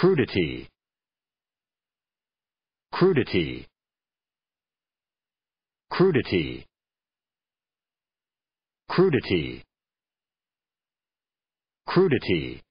crudity crudity crudity crudity crudity